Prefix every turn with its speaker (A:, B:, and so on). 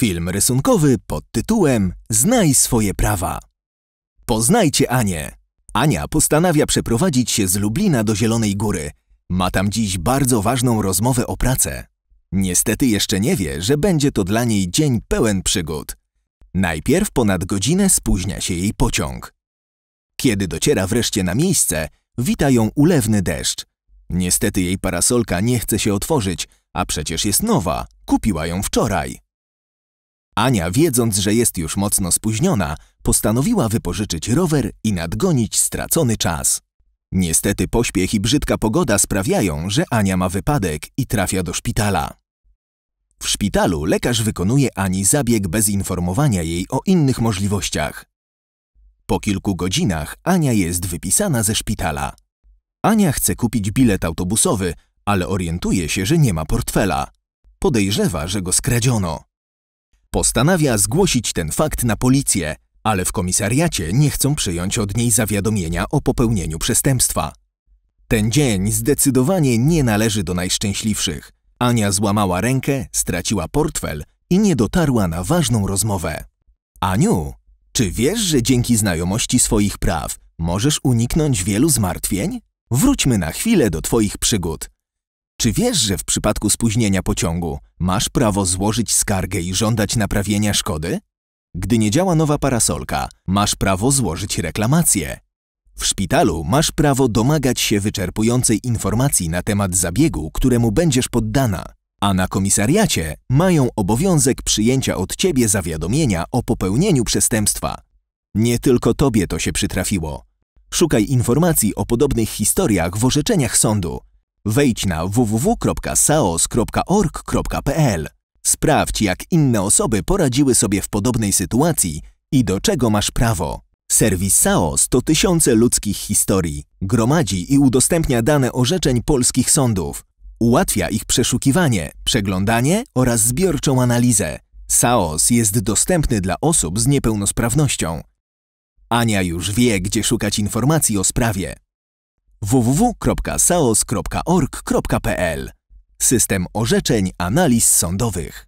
A: Film rysunkowy pod tytułem Znaj swoje prawa. Poznajcie Anię. Ania postanawia przeprowadzić się z Lublina do Zielonej Góry. Ma tam dziś bardzo ważną rozmowę o pracę. Niestety jeszcze nie wie, że będzie to dla niej dzień pełen przygód. Najpierw ponad godzinę spóźnia się jej pociąg. Kiedy dociera wreszcie na miejsce, wita ją ulewny deszcz. Niestety jej parasolka nie chce się otworzyć, a przecież jest nowa, kupiła ją wczoraj. Ania, wiedząc, że jest już mocno spóźniona, postanowiła wypożyczyć rower i nadgonić stracony czas. Niestety pośpiech i brzydka pogoda sprawiają, że Ania ma wypadek i trafia do szpitala. W szpitalu lekarz wykonuje Ani zabieg bez informowania jej o innych możliwościach. Po kilku godzinach Ania jest wypisana ze szpitala. Ania chce kupić bilet autobusowy, ale orientuje się, że nie ma portfela. Podejrzewa, że go skradziono. Postanawia zgłosić ten fakt na policję, ale w komisariacie nie chcą przyjąć od niej zawiadomienia o popełnieniu przestępstwa. Ten dzień zdecydowanie nie należy do najszczęśliwszych. Ania złamała rękę, straciła portfel i nie dotarła na ważną rozmowę. Aniu, czy wiesz, że dzięki znajomości swoich praw możesz uniknąć wielu zmartwień? Wróćmy na chwilę do Twoich przygód. Czy wiesz, że w przypadku spóźnienia pociągu masz prawo złożyć skargę i żądać naprawienia szkody? Gdy nie działa nowa parasolka, masz prawo złożyć reklamację. W szpitalu masz prawo domagać się wyczerpującej informacji na temat zabiegu, któremu będziesz poddana, a na komisariacie mają obowiązek przyjęcia od ciebie zawiadomienia o popełnieniu przestępstwa. Nie tylko tobie to się przytrafiło. Szukaj informacji o podobnych historiach w orzeczeniach sądu Wejdź na www.saos.org.pl. Sprawdź, jak inne osoby poradziły sobie w podobnej sytuacji i do czego masz prawo. Serwis SAOS to tysiące ludzkich historii. Gromadzi i udostępnia dane orzeczeń polskich sądów. Ułatwia ich przeszukiwanie, przeglądanie oraz zbiorczą analizę. SAOS jest dostępny dla osób z niepełnosprawnością. Ania już wie, gdzie szukać informacji o sprawie www.saos.org.pl System orzeczeń analiz sądowych.